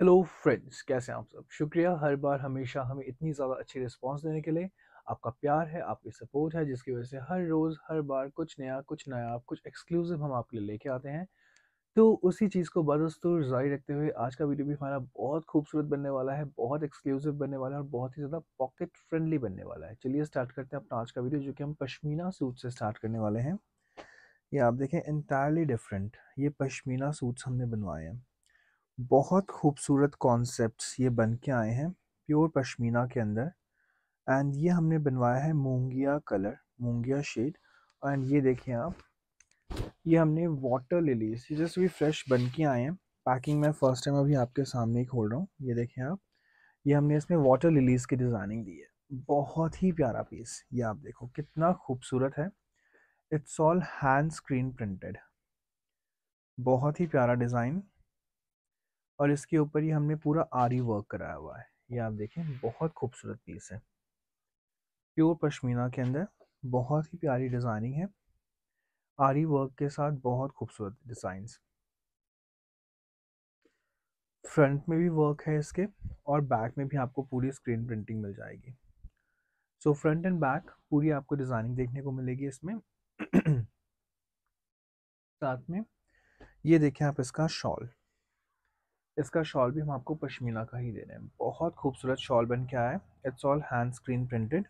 hello friends कैसे हैं आप सब शुक्रिया हर बार हमेशा हमें इतनी ज़्यादा अच्छी रिस्पांस देने के लिए आपका प्यार है आपकी सपोर्ट है जिसकी वजह से हर रोज़ हर बार कुछ नया कुछ नया कुछ एक्सक्लूसिव हम आपके लिए लेके आते हैं तो उसी चीज़ को बदस्तूर जारी रखते हुए आज का वीडियो भी हमारा बहुत खूबसूरत बनने वाला है बहुत एक्सक्लूसिव बनने वाला है और बहुत ही ज़्यादा पॉकेट फ्रेंडली बनने वाला है चलिए स्टार्ट करते हैं अपना आज का वीडियो जो कि हम पश्मीना सूट से स्टार्ट करने वाले हैं ये आप देखें इंटायरली डिफरेंट ये पश्मीना सूट्स हमने बनवाए हैं बहुत खूबसूरत कॉन्सेप्ट्स ये बन के आए हैं प्योर पश्मीना के अंदर एंड ये हमने बनवाया है मूंगिया कलर मूंगिया शेड एंड ये देखें आप ये हमने वाटर लिलीज ये जस्ट भी फ्रेश बन के आए हैं पैकिंग में फ़र्स्ट टाइम अभी आपके सामने ही खोल रहा हूँ ये देखें आप ये हमने इसमें वाटर लिलीज की डिज़ाइनिंग दी है बहुत ही प्यारा पीस ये आप देखो कितना खूबसूरत है it's all hand screen printed बहुत ही प्यारा डिज़ाइन और इसके ऊपर ही हमने पूरा आरी वर्क कराया हुआ है ये आप देखें बहुत खूबसूरत पीस है प्योर पश्मीना के अंदर बहुत ही प्यारी डिज़ाइनिंग है आरी वर्क के साथ बहुत खूबसूरत डिजाइन फ्रंट में भी वर्क है इसके और बैक में भी आपको पूरी स्क्रीन प्रिंटिंग मिल जाएगी सो फ्रंट एंड बैक पूरी आपको डिज़ाइनिंग देखने को मिलेगी इसमें साथ में ये देखें आप इसका शॉल इसका शॉल भी हम आपको पश्मीना का ही दे रहे हैं बहुत खूबसूरत शॉल बन के आया है it's all hand screen printed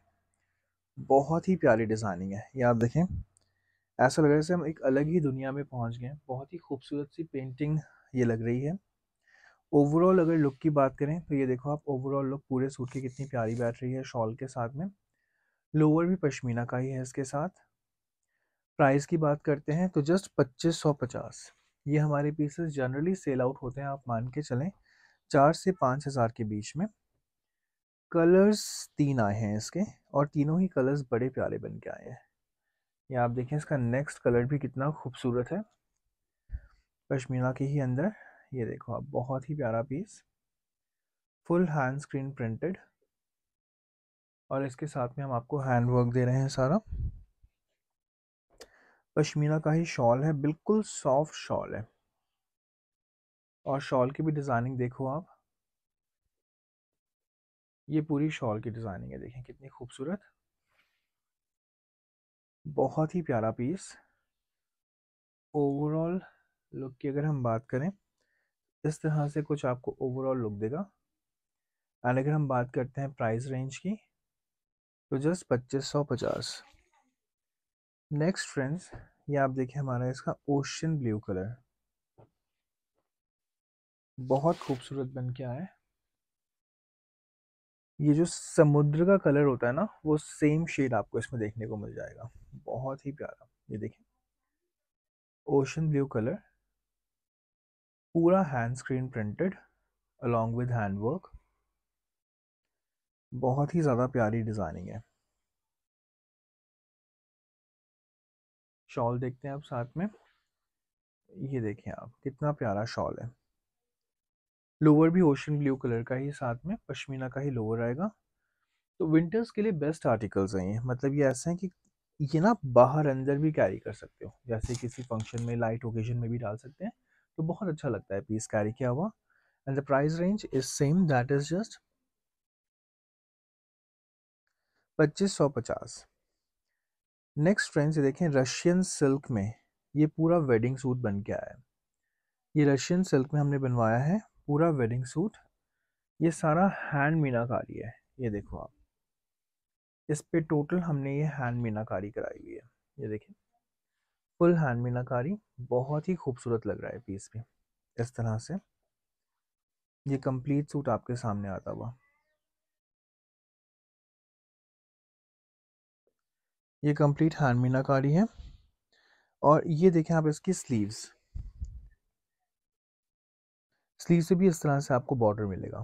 बहुत ही प्यारी डिज़ाइनिंग है ये आप देखें ऐसा लग रहा है जैसे हम एक अलग ही दुनिया में पहुंच गए हैं बहुत ही खूबसूरत सी पेंटिंग ये लग रही है ओवरऑल अगर लुक की बात करें तो ये देखो आप ओवरऑल लुक पूरे सूट की कितनी प्यारी बैठ रही है शॉल के साथ में लोअर भी पश्मीना का ही है इसके साथ प्राइस की बात करते हैं तो जस्ट पच्चीस सौ पचास ये हमारे पीसेस जनरली सेल आउट होते हैं आप मान के चलें चार से पाँच हज़ार के बीच में कलर्स तीन आए हैं इसके और तीनों ही कलर्स बड़े प्यारे बन के आए हैं ये आप देखें इसका नेक्स्ट कलर भी कितना खूबसूरत है पश्मीना के ही अंदर ये देखो आप बहुत ही प्यारा piece full hand screen printed और इसके साथ में हम आपको हैंड वर्क दे रहे हैं सारा पश्मीना का ही शॉल है बिल्कुल सॉफ्ट शॉल है और शॉल की भी डिज़ाइनिंग देखो आप ये पूरी शॉल की डिज़ाइनिंग है देखें कितनी खूबसूरत बहुत ही प्यारा पीस ओवरऑल लुक की अगर हम बात करें इस तरह से कुछ आपको ओवरऑल लुक देगा एंड अगर हम बात करते हैं प्राइस रेंज की तो जस्ट पच्चीस सौ पचास नेक्स्ट फ्रेंड्स ये आप देखिए हमारा इसका ओशन ब्लू कलर बहुत खूबसूरत बन के आया ये जो समुद्र का कलर होता है ना वो सेम शेड आपको इसमें देखने को मिल जाएगा बहुत ही प्यारा ये देखिए ओशन ब्लू कलर पूरा hand screen printed along with hand work बहुत ही ज़्यादा प्यारी डिज़ाइनिंग है शॉल देखते हैं आप साथ में ये देखें आप कितना प्यारा शॉल है लोअर भी ओशन ब्लू कलर का ही साथ में पश्मीना का ही लोअर आएगा तो विंटर्स के लिए बेस्ट आर्टिकल्स हैं ये मतलब ये ऐसे हैं कि ये ना बाहर अंदर भी कैरी कर सकते हो जैसे किसी फंक्शन में लाइट ओकेजन में भी डाल सकते हैं तो बहुत अच्छा लगता है पीस कैरी किया हुआ and the price range is same that is just पच्चीस सौ पचास नेक्स्ट फ्रेंड्स ये देखें रशियन सिल्क में ये पूरा वेडिंग सूट बन गया है ये रशियन सिल्क में हमने बनवाया है पूरा वेडिंग सूट ये सारा हैंड मीनाकारी है ये देखो आप इस पे टोटल हमने ये हैंड मीनाकारी कराई हुई है ये देखें फुल हैंड मीनाकारी बहुत ही खूबसूरत लग रहा है पीस भी इस तरह से ये कंप्लीट सूट आपके सामने आता हुआ ये कंप्लीट हैंड मीनाकारी है और ये देखें आप इसकी स्लीव्स स्लीव से भी इस तरह से आपको बॉर्डर मिलेगा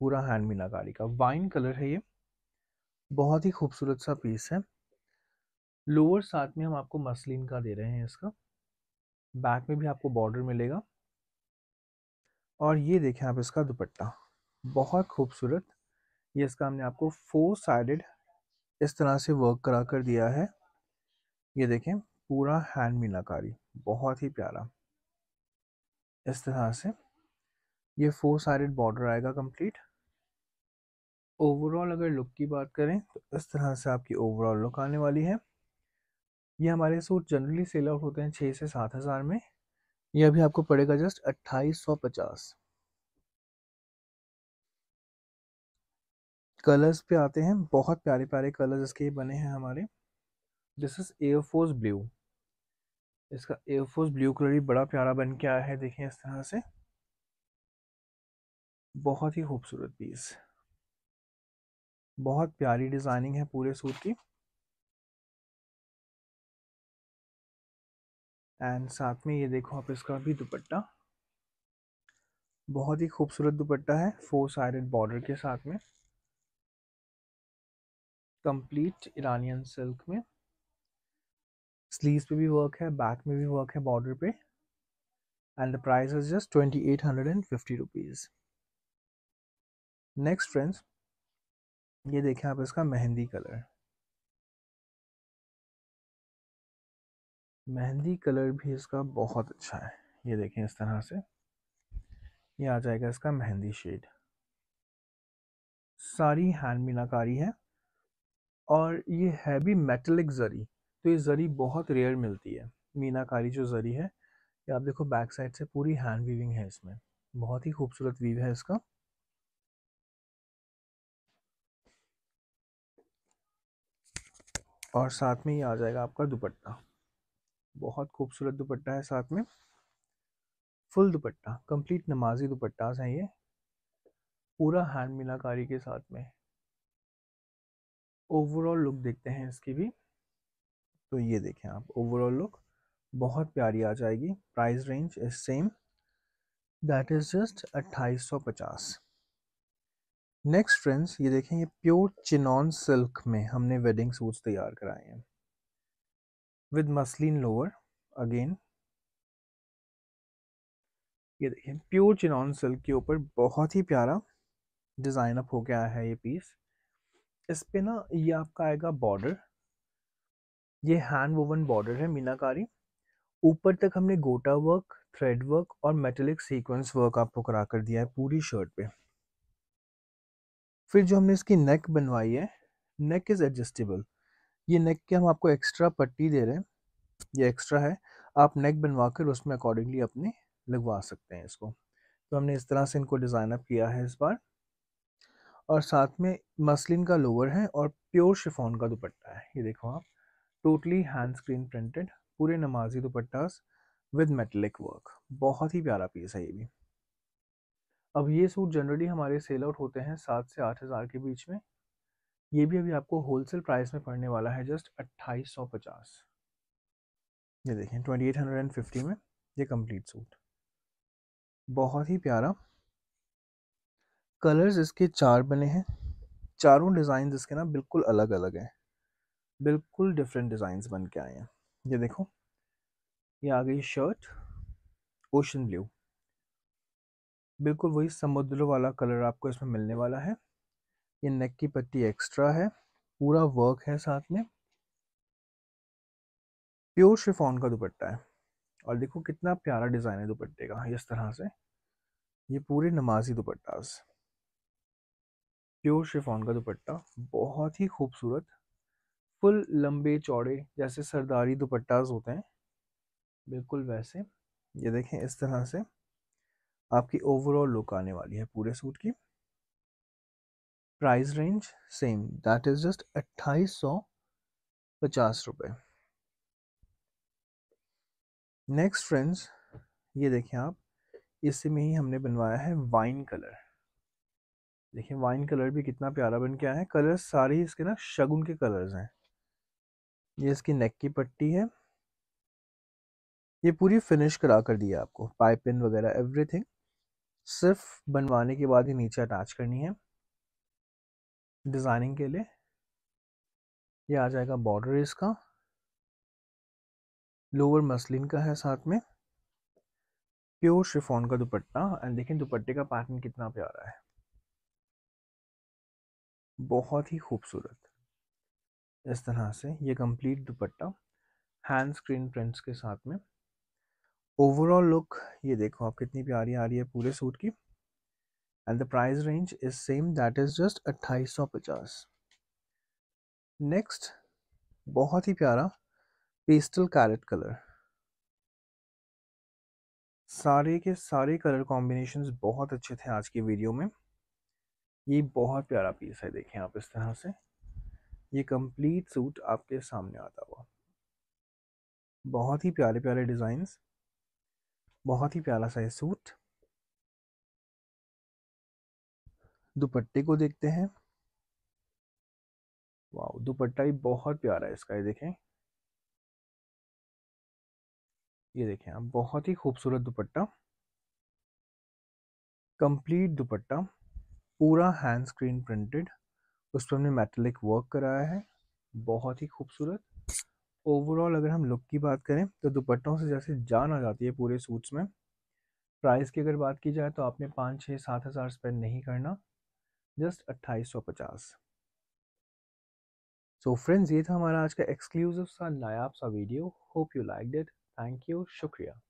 पूरा हैंड मीनाकारी का वाइन कलर है ये बहुत ही खूबसूरत सा पीस है लोअर साथ में हम आपको मसलिन का दे रहे हैं इसका बैक में भी आपको बॉर्डर मिलेगा और ये देखें आप इसका दुपट्टा बहुत खूबसूरत ये इसका हमने आपको फोर साइडेड इस तरह से वर्क करा कर दिया है ये देखें पूरा हैंड मीनाकारी बहुत ही प्यारा इस तरह से ये फोर साइडेड बॉर्डर आएगा कंप्लीट ओवरऑल अगर लुक की बात करें तो इस तरह से आपकी ओवरऑल लुक आने वाली है ये हमारे सूट जनरली सेल आउट होते हैं छः से सात हज़ार में ये अभी आपको पड़ेगा जस्ट अट्ठाईस सौ पचास कलर्स पे आते हैं बहुत प्यारे प्यारे कलर्स इसके बने हैं हमारे दिस इज़ एयरफोर्स ब्लू इसका एयरफोर्स ब्लू कलर भी बड़ा प्यारा बन के आया है देखें इस तरह से बहुत ही खूबसूरत पीस बहुत प्यारी डिज़ाइनिंग है पूरे सूट की एंड साथ में ये देखो आप इसका भी दुपट्टा बहुत ही खूबसूरत दुपट्टा है फोर साइडेड बॉर्डर के साथ में कंप्लीट ईरानियन सिल्क में स्लीव्स पे भी वर्क है बैक में भी वर्क है बॉर्डर पे and the price is just twenty eight hundred and fifty rupees next friends ये देखें आप इसका मेहंदी कलर मेहंदी कलर भी इसका बहुत अच्छा है ये देखें इस तरह से ये आ जाएगा इसका मेहंदी शेड सारी हैंड मीनाकारी है और ये है भी मेटलिक ज़री तो ये ज़री बहुत रेयर मिलती है मीनाकारी जो ज़री है ये आप देखो बैक साइड से पूरी हैंड वीविंग है इसमें बहुत ही खूबसूरत वीव है इसका और साथ में ये आ जाएगा आपका दुपट्टा बहुत खूबसूरत दुपट्टा है साथ में फुल दुपट्टा कंप्लीट नमाजी दुपट्टा है ये पूरा हैंड मीनाकारी के साथ में ओवरऑल लुक देखते हैं इसकी भी तो ये देखें आप ओवरऑल लुक बहुत प्यारी आ जाएगी price range is same that is just अट्ठाईस सौ पचास नेक्स्ट फ्रेंड्स ये देखें ये प्योर चिनॉन सिल्क में हमने वेडिंग सूट्स तैयार कराए हैं विद मसलिन लोअर अगेन ये देखें प्योर चिनॉन सिल्क के ऊपर बहुत ही प्यारा डिज़ाइन अप हो गया है ये पीस इस पे ना ये आपका आएगा बॉर्डर ये हैंड वोवन बॉर्डर है मीनाकारी ऊपर तक हमने गोटा वर्क थ्रेड वर्क और मेटेलिक सीक्वेंस वर्क आपको करा कर दिया है पूरी शर्ट पे फिर जो हमने इसकी नेक बनवाई है नेक इज़ एडजस्टेबल ये नेक के हम आपको एक्स्ट्रा पट्टी दे रहे हैं ये एक्स्ट्रा है आप नेक बनवा कर उसमें अकॉर्डिंगली अपने लगवा सकते हैं इसको तो हमने इस तरह से इनको डिज़ाइन अप किया है इस बार और साथ में मसलिन का लोअर है और प्योर शिफोन का दुपट्टा है ये देखो आप टोटली हैंड स्क्रीन प्रिंटेड पूरे नमाजी दुपट्टा विद मेटलिक वर्क बहुत ही प्यारा पीस है ये भी अब ये सूट जनरली हमारे सेल आउट होते हैं सात से आठ हज़ार के बीच में ये भी अभी आपको होलसेल प्राइस में पड़ने वाला है जस्ट अट्ठाईस सौ पचास ये देखें twenty eight hundred and fifty में ये कंप्लीट सूट बहुत ही प्यारा कलर्स इसके चार बने हैं चारों डिज़ाइन इसके ना बिल्कुल अलग अलग हैं बिल्कुल डिफरेंट डिज़ाइंस बन के आए हैं ये देखो ये आ गई शर्ट ओशन ब्लू बिल्कुल वही समुद्र वाला कलर आपको इसमें मिलने वाला है ये नेक की पट्टी एक्स्ट्रा है पूरा वर्क है साथ में प्योर शिफॉन का दुपट्टा है और देखो कितना प्यारा डिज़ाइन है दुपट्टे का इस तरह से ये पूरे नमाजी दुपट्टा प्योर शिफॉन का दुपट्टा बहुत ही खूबसूरत फुल लंबे चौड़े जैसे सरदारी दुपट्टाज होते हैं बिल्कुल वैसे ये देखें इस तरह से आपकी ओवरऑल लुक आने वाली है पूरे सूट की price range same that is just अट्ठाईस सौ पचास रुपये नेक्स्ट फ्रेंड्स ये देखें आप इसमें ही हमने बनवाया है वाइन कलर देखिए वाइन कलर भी कितना प्यारा बन के आया है कलर सारे इसके ना शगुन के कलर्स हैं ये इसकी नेक की पट्टी है ये पूरी फिनिश करा कर दिया आपको पाइपिन वगैरह एवरीथिंग सिर्फ बनवाने के बाद ही नीचे अटैच करनी है डिज़ाइनिंग के लिए ये आ जाएगा बॉर्डर इसका लोअर मसलिन का है साथ में प्योर शिफोन का दुपट्टा एंड देखें दुपट्टे का पैटर्न कितना प्यारा है बहुत ही खूबसूरत इस तरह से ये complete dupatta hand screen prints के साथ में ओवरऑल लुक ये देखो आप कितनी प्यारी आ रही है पूरे सूट की and the price range is same that is just अट्ठाईस सौ पचास नेक्स्ट बहुत ही प्यारा पेस्टल कैरेट कलर सारे के सारे कलर कॉम्बिनेशंस बहुत अच्छे थे आज की वीडियो में ये बहुत प्यारा पीस है देखें आप इस तरह से ये कंप्लीट सूट आपके सामने आता हुआ बहुत ही प्यारे प्यारे डिज़ाइंस बहुत ही प्यारा सा ये सूट दुपट्टे को देखते हैं वाह दुपट्टा भी बहुत प्यारा है इसका ये देखें ये देखें आप बहुत ही खूबसूरत दुपट्टा कंप्लीट दुपट्टा पूरा हैंड स्क्रीन प्रिंटेड उस पर हमने मेटलिक वर्क कराया है बहुत ही खूबसूरत ओवरऑल अगर हम लुक की बात करें तो दुपट्टों से जैसे जान आ जाती है पूरे सूट्स में प्राइस की अगर बात की जाए तो आपने पाँच छः सात हज़ार स्पेंड नहीं करना जस्ट अट्ठाईस सौ पचास सो फ्रेंड्स ये था हमारा आज का एक्सक्लूसिव सा नायाब सा video hope you like it thank you शुक्रिया